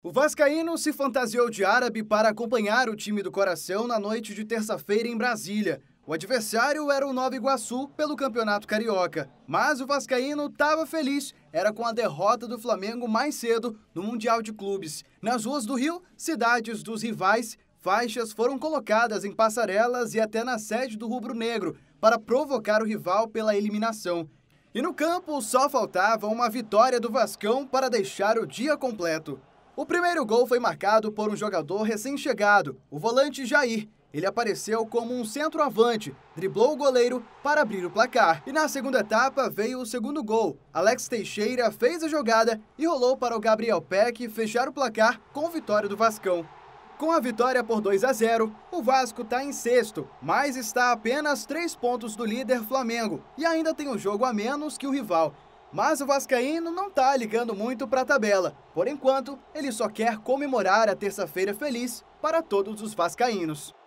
O Vascaíno se fantasiou de árabe para acompanhar o time do coração na noite de terça-feira em Brasília. O adversário era o Nova Iguaçu pelo Campeonato Carioca. Mas o Vascaíno estava feliz, era com a derrota do Flamengo mais cedo no Mundial de Clubes. Nas ruas do Rio, cidades dos rivais, faixas foram colocadas em passarelas e até na sede do Rubro Negro para provocar o rival pela eliminação. E no campo só faltava uma vitória do Vascão para deixar o dia completo. O primeiro gol foi marcado por um jogador recém-chegado, o volante Jair. Ele apareceu como um centroavante, driblou o goleiro para abrir o placar. E na segunda etapa veio o segundo gol. Alex Teixeira fez a jogada e rolou para o Gabriel Peck fechar o placar com vitória do Vascão. Com a vitória por 2 a 0, o Vasco está em sexto, mas está a apenas três pontos do líder Flamengo e ainda tem um jogo a menos que o rival, mas o Vascaíno não está ligando muito para a tabela. Por enquanto, ele só quer comemorar a terça-feira feliz para todos os vascaínos.